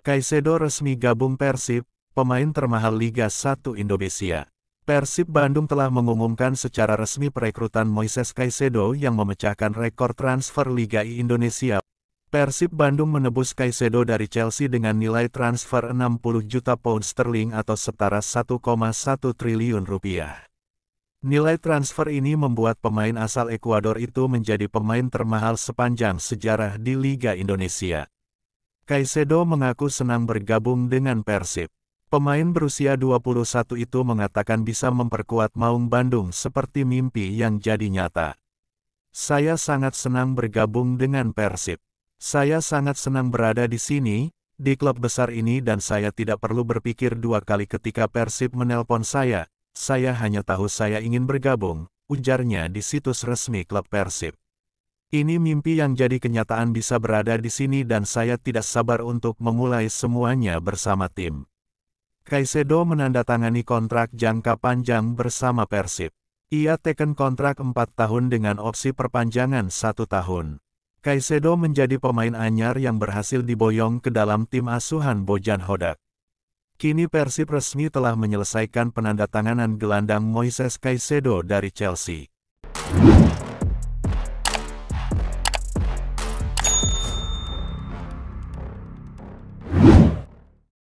Kaisedo resmi gabung Persib, pemain termahal Liga 1 Indonesia. Persib Bandung telah mengumumkan secara resmi perekrutan Moises Kaisedo yang memecahkan rekor transfer Liga I Indonesia. Persib Bandung menebus Kaisedo dari Chelsea dengan nilai transfer 60 juta pound sterling atau setara 1,1 triliun rupiah. Nilai transfer ini membuat pemain asal Ekuador itu menjadi pemain termahal sepanjang sejarah di Liga Indonesia. Kaisedo mengaku senang bergabung dengan Persib. Pemain berusia 21 itu mengatakan bisa memperkuat Maung Bandung seperti mimpi yang jadi nyata. Saya sangat senang bergabung dengan Persib. Saya sangat senang berada di sini, di klub besar ini dan saya tidak perlu berpikir dua kali ketika Persib menelpon saya. Saya hanya tahu saya ingin bergabung, ujarnya di situs resmi klub Persib. Ini mimpi yang jadi kenyataan bisa berada di sini dan saya tidak sabar untuk memulai semuanya bersama tim. Kaisedo menandatangani kontrak jangka panjang bersama Persib. Ia teken kontrak 4 tahun dengan opsi perpanjangan satu tahun. Kaisedo menjadi pemain anyar yang berhasil diboyong ke dalam tim asuhan Bojan Hodak. Kini Persib resmi telah menyelesaikan penandatanganan gelandang Moises Kaisedo dari Chelsea.